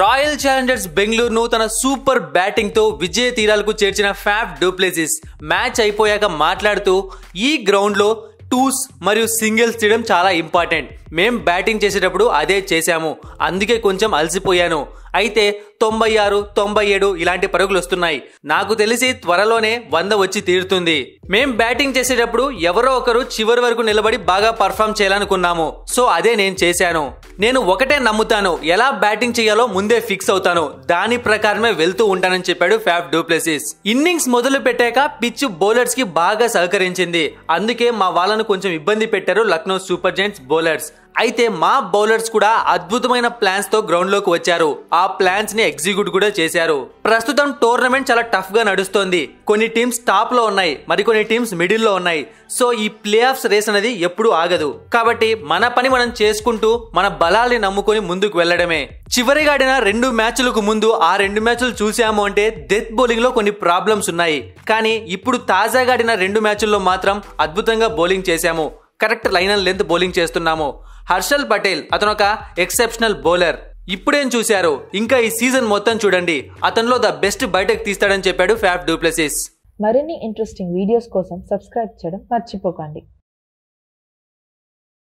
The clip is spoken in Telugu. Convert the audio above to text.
రాయల్ ఛాలెంజర్స్ బెంగళూరును తన సూపర్ బ్యాటింగ్తో విజయ తీరాలకు చేర్చిన ఫ్యాఫ్ డూప్లెసిస్ మ్యాచ్ అయిపోయాక మాట్లాడుతూ ఈ గ్రౌండ్లో టూస్ మరియు సింగిల్స్ తీయడం చాలా ఇంపార్టెంట్ మేం బ్యాటింగ్ చేసేటప్పుడు అదే చేశాము అందుకే కొంచెం అలసిపోయాను అయితే తొంభై ఆరు తొంభై ఏడు ఇలాంటి పరుగులు వస్తున్నాయి నాకు తెలిసి త్వరలోనే వంద వచ్చి తీరుతుంది మేం బ్యాటింగ్ చేసేటప్పుడు ఎవరో ఒకరు చివరి వరకు నిలబడి బాగా పర్ఫామ్ చేయాలనుకున్నాము సో అదే నేను చేశాను నేను ఒకటే నమ్ముతాను ఎలా బ్యాటింగ్ చేయాలో ముందే ఫిక్స్ అవుతాను దాని ప్రకారమే వెళ్తూ ఉంటానని చెప్పాడు ఫ్యాఫ్ డూప్లెసిస్ ఇన్నింగ్స్ మొదలు పెట్టాక పిచ్ బౌలర్స్ కి బాగా సహకరించింది అందుకే మా వాళ్ళను కొంచెం ఇబ్బంది పెట్టారు లక్నో సూపర్ జైంట్స్ బౌలర్స్ అయితే మా బౌలర్స్ కూడా అద్భుతమైన ప్లాన్స్ తో గ్రౌండ్ లోకి వచ్చారు ఆ ప్లాన్స్ ని ఎగ్జిక్యూట్ కూడా చేశారు ప్రస్తుతం టోర్నమెంట్ చాలా టఫ్ గా నడుస్తోంది కొన్ని టీమ్స్ టాప్ లో ఉన్నాయి మరికొన్ని టీమ్స్ మిడిల్ లో ఉన్నాయి సో ఈ ప్లే ఆఫ్స్ రేస్ అనేది ఎప్పుడూ ఆగదు కాబట్టి మన పని మనం చేసుకుంటూ మన బలాల్ని నమ్ముకొని ముందుకు వెళ్లడమే చివరిగా ఆడిన రెండు మ్యాచ్లకు ముందు ఆ రెండు మ్యాచ్లు చూసాము అంటే డెత్ బౌలింగ్ లో కొన్ని ప్రాబ్లమ్స్ ఉన్నాయి కానీ ఇప్పుడు తాజాగా ఆడిన రెండు మ్యాచ్ల్లో మాత్రం అద్భుతంగా బౌలింగ్ చేశాము కరెక్ట్ లైన్ లెంత్ బౌలింగ్ చేస్తున్నాము హర్షల్ పటేల్ అతను ఒక ఎక్సెప్షనల్ బౌలర్ ఇప్పుడేం చూశారు ఇంకా ఈ సీజన్ మొత్తం చూడండి అతనిలో ద బెస్ట్ బయటకు తీస్తాడని చెప్పాడు ఫ్యాఫ్ డూప్లెసిస్ మరిన్ని ఇంట్రెస్టింగ్ వీడియోస్ కోసం సబ్స్క్రైబ్ చేయడం మర్చిపోకండి